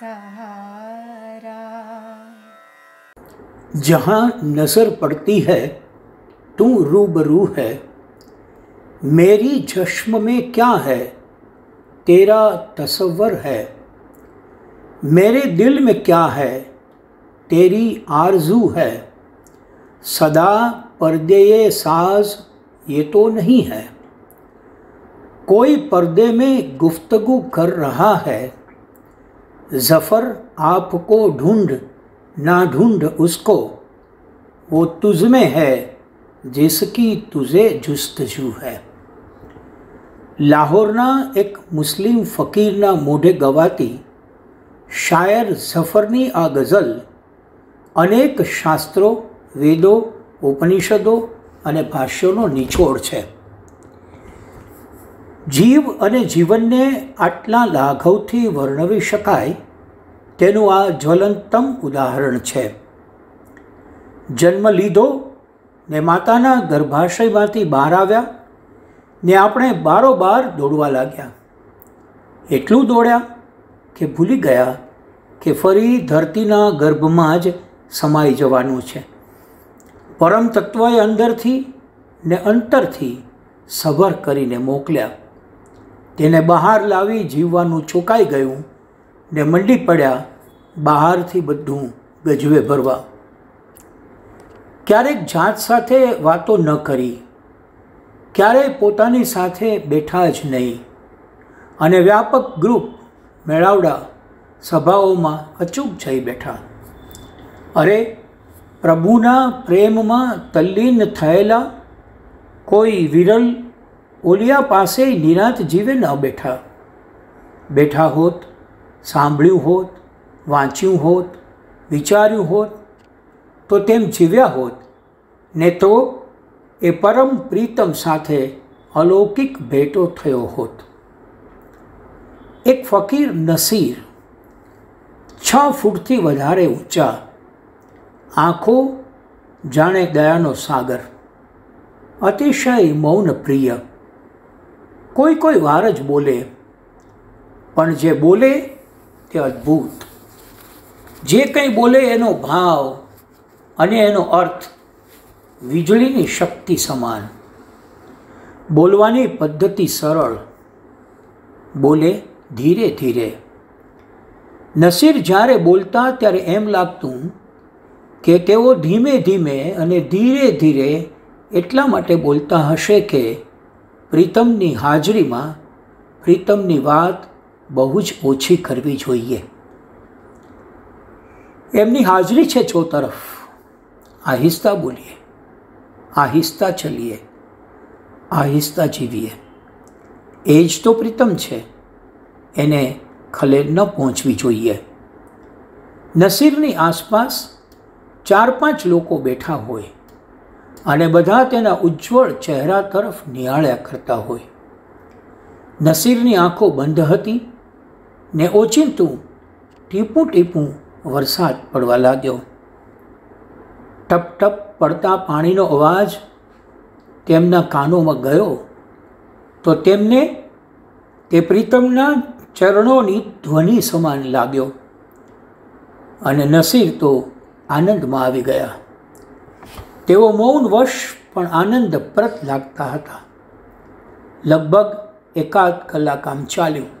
सहारा जहाँ नज़र पड़ती है तू रूबरू है मेरी जश्म में क्या है तेरा तस्वर है मेरे दिल में क्या है तेरी आरजू है सदा पर्दे साज ये तो नहीं है कोई पर्दे में गुफ्तगु कर रहा है ઝફર આપકો ढूंढ ना ढूंढ उसको वो तुझ में है તુઝે तुझे હૈ લાહોરના એક મુસ્લિમ ફકીરના મોઢે ગવાતી શાયર ઝફરની આ ગઝલ અનેક શાસ્ત્રો વેદો ઉપનિષદો અને ભાષ્યોનો નિચોડ છે જીવ અને જીવનને આટલા લાઘવથી વર્ણવી શકાય તેનું આ જ્વલંતમ ઉદાહરણ છે જન્મ લીધો ને માતાના ગર્ભાશયમાંથી બહાર આવ્યા ને આપણે બારોબાર દોડવા લાગ્યા એટલું દોડ્યા કે ભૂલી ગયા કે ફરી ધરતીના ગર્ભમાં જ સમાઈ જવાનું છે પરમ તત્વએ અંદરથી ને અંતરથી સભર કરીને મોકલ્યા તેને બહાર લાવી જીવવાનું ચૂકાઈ ગયું ને મંડી પડ્યા બહારથી બધું ગજવે ભરવા ક્યારેક જાત સાથે વાતો ન કરી ક્યારેય પોતાની સાથે બેઠા જ નહીં અને વ્યાપક ગ્રુપ મેળાવડા સભાઓમાં અચૂક જઈ બેઠા અરે પ્રભુના પ્રેમમાં તલ્લીન થયેલા કોઈ વિરલ ઓલિયા પાસે નિરાત જીવે ન બેઠા બેઠા હોત સાંભળ્યું હોત વાંચ્યું હોત વિચાર્યું હોત તો તેમ જીવ્યા હોત ને તો એ પરમ પ્રીતમ સાથે અલૌકિક ભેટો થયો હોત એક ફકીર નસીર છ ફૂટથી વધારે ઊંચા આંખો જાણે દયાનો સાગર અતિશય મૌન પ્રિય કોઈ કોઈ વાર જ બોલે પણ જે બોલે તે અદ્ભુત જે કંઈ બોલે એનો ભાવ અને એનો અર્થ વીજળીની શક્તિ સમાન બોલવાની પદ્ધતિ સરળ બોલે ધીરે ધીરે નસીર જ્યારે બોલતા ત્યારે એમ લાગતું કે તેઓ ધીમે ધીમે અને ધીરે ધીરે એટલા માટે બોલતા હશે કે પ્રીતમની હાજરીમાં પ્રીતમની વાત બહુ જ ઓછી કરવી જોઈએ એમની હાજરી છે ચો તરફ આહિસ્તા બોલીએ આહિસ્તા ચલીએ આહિસ્તા જીવીએ એ જ તો પ્રીતમ છે એને ખલેલ ન પહોંચવી જોઈએ નસીરની આસપાસ ચાર પાંચ લોકો બેઠા હોય અને બધા તેના ઉજ્જવળ ચહેરા તરફ નિહાળ્યા કરતા હોય નસીરની આંખો બંધ હતી ને ઓચિંતું ટીપું ટીપું વરસાદ પડવા લાગ્યો ટપ ટપ પડતા પાણીનો અવાજ તેમના કાનોમાં ગયો તો તેમને તે પ્રીતમના ચરણોની ધ્વનિ સમાન લાગ્યો અને નસીર તો આનંદમાં આવી ગયા તેઓ મૌન વશ પણ આનંદપ્રત લાગતા હતા લગભગ એકાદ કલાક આમ ચાલ્યું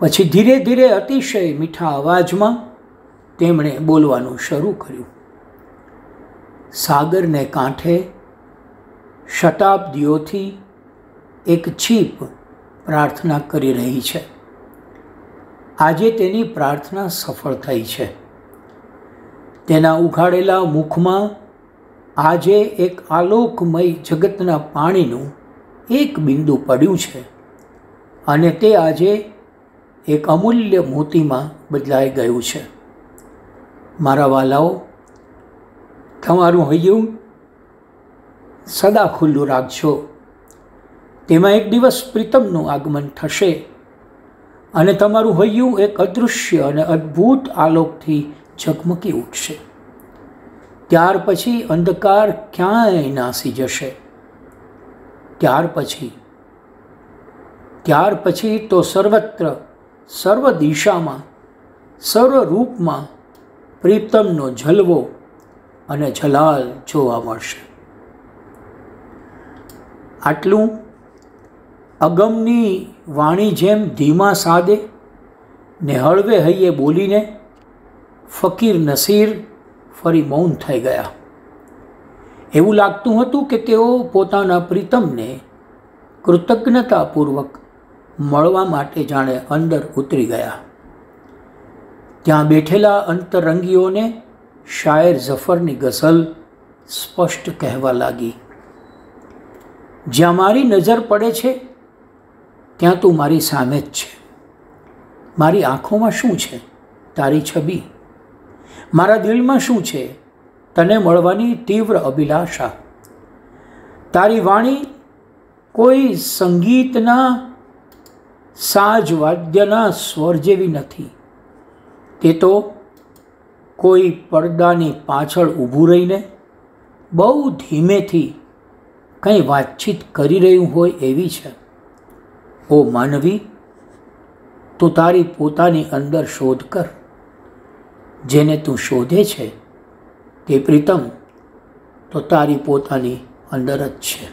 પછી ધીરે ધીરે અતિશય મીઠા અવાજમાં તેમણે બોલવાનું શરૂ કર્યું સાગરને કાંઠે શતાબ્દીઓથી એક છીપ પ્રાર્થના કરી રહી છે આજે તેની પ્રાર્થના સફળ થઈ છે તેના ઉઘાડેલા મુખમાં આજે એક આલોકમય જગતના પાણીનું એક બિંદુ પડ્યું છે અને તે આજે એક અમૂલ્ય મોતીમાં બદલાઈ ગયું છે મારા વાલાઓ તમારું હૈયું સદા ખુલ્લું રાખજો તેમાં એક દિવસ પ્રીતમનું આગમન થશે અને તમારું હૈયું એક અદૃશ્ય અને અદ્ભુત આલોકથી ઝકમકી ઉઠશે ત્યાર પછી અંધકાર ક્યાંય નાસી જશે ત્યાર પછી ત્યાર પછી તો સર્વત્ર સર્વ દિશામાં સર્વ રૂપમાં પ્રીતમનો જલવો અને જલાલ જોવા મળશે આટલું અગમની વાણી જેમ ધીમા સાદે ને હળવે હૈયે બોલીને ફકીર નસીર ફરી મૌન થઈ ગયા એવું લાગતું હતું કે તેઓ પોતાના પ્રીતમને કૃતજ્ઞતાપૂર્વક મળવા માટે જાણે અંદર ઉતરી ગયા ત્યાં બેઠેલા અંતરંગીઓને શાયર ઝફરની ગઝલ સ્પષ્ટ કહેવા લાગી જ્યાં મારી નજર પડે છે ત્યાં તું મારી સામે જ છે મારી આંખોમાં શું છે તારી છબી મારા દિલમાં શું છે તને મળવાની તીવ્ર અભિલાષા તારી વાણી કોઈ સંગીતના સાજ વાદ્યના સ્વર જેવી નથી તે તો કોઈ પડદાની પાછળ ઊભું રહીને બહુ ધીમેથી કંઈ વાતચીત કરી રહ્યું હોય એવી છે ઓ માનવી તું તારી પોતાની અંદર શોધ કર જેને તું શોધે છે તે પ્રીતમ તો તારી પોતાની અંદર જ છે